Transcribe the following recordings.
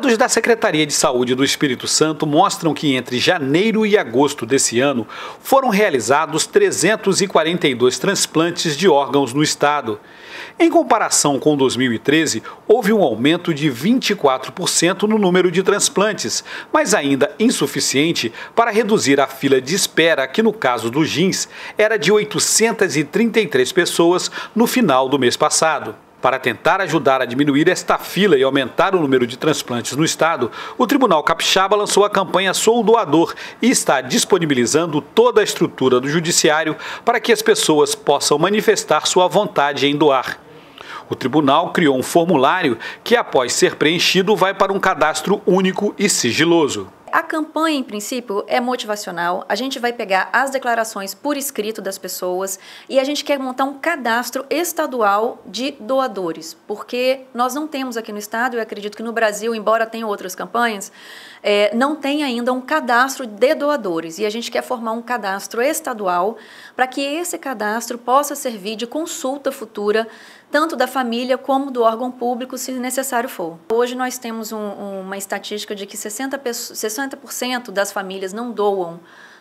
Dados da Secretaria de Saúde do Espírito Santo mostram que entre janeiro e agosto desse ano foram realizados 342 transplantes de órgãos no estado. Em comparação com 2013, houve um aumento de 24% no número de transplantes, mas ainda insuficiente para reduzir a fila de espera, que no caso do GINS era de 833 pessoas no final do mês passado. Para tentar ajudar a diminuir esta fila e aumentar o número de transplantes no estado, o Tribunal Capixaba lançou a campanha Sou Doador e está disponibilizando toda a estrutura do judiciário para que as pessoas possam manifestar sua vontade em doar. O tribunal criou um formulário que, após ser preenchido, vai para um cadastro único e sigiloso. A campanha, em princípio, é motivacional. A gente vai pegar as declarações por escrito das pessoas e a gente quer montar um cadastro estadual de doadores, porque nós não temos aqui no estado, eu acredito que no Brasil, embora tenha outras campanhas, é, não tem ainda um cadastro de doadores. E a gente quer formar um cadastro estadual para que esse cadastro possa servir de consulta futura tanto da família como do órgão público, se necessário for. Hoje nós temos um, uma estatística de que 60%, 60 das famílias não doam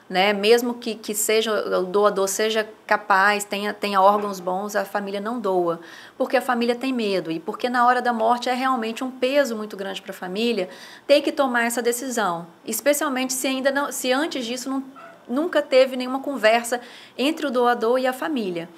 né? Mesmo que, que seja o doador seja capaz, tenha, tenha órgãos bons, a família não doa, porque a família tem medo e porque na hora da morte é realmente um peso muito grande para a família ter que tomar essa decisão, especialmente se ainda não, se antes disso não, nunca teve nenhuma conversa entre o doador e a família.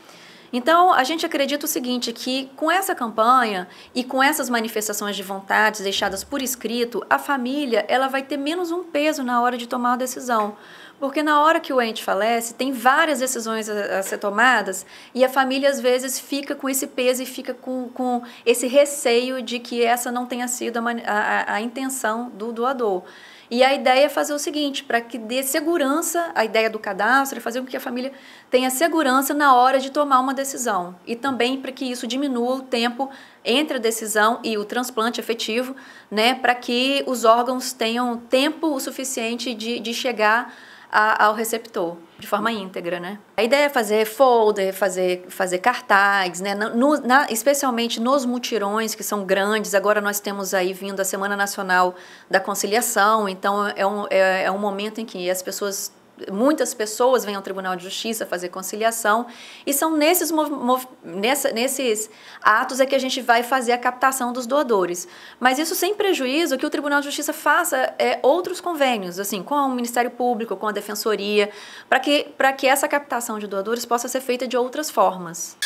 Então, a gente acredita o seguinte, que com essa campanha e com essas manifestações de vontades deixadas por escrito, a família ela vai ter menos um peso na hora de tomar a decisão. Porque na hora que o ente falece, tem várias decisões a, a, ser tomadas e a família às vezes fica com esse peso e fica com, com esse receio de que essa não tenha sido a, a, a intenção do doador. E a ideia é fazer o seguinte, para que dê segurança, a ideia do cadastro é fazer com que a família tenha segurança na hora de tomar uma decisão. E também para que isso diminua o tempo entre a decisão e o transplante efetivo, né, para que os órgãos tenham tempo o suficiente de, de chegar a, ao receptor de forma íntegra, né? A ideia é fazer folder, fazer, fazer cartaz, né? No, na, especialmente nos mutirões que são grandes. Agora nós temos aí vindo a Semana Nacional da Conciliação, então é um, é, é um momento em que as pessoas muitas pessoas vêm ao Tribunal de Justiça fazer conciliação e são nesses, nessa, nesses atos é que a gente vai fazer a captação dos doadores. Mas isso sem prejuízo que o Tribunal de Justiça faça é, outros convênios, assim, com o Ministério Público, com a Defensoria, para que, que essa captação de doadores possa ser feita de outras formas.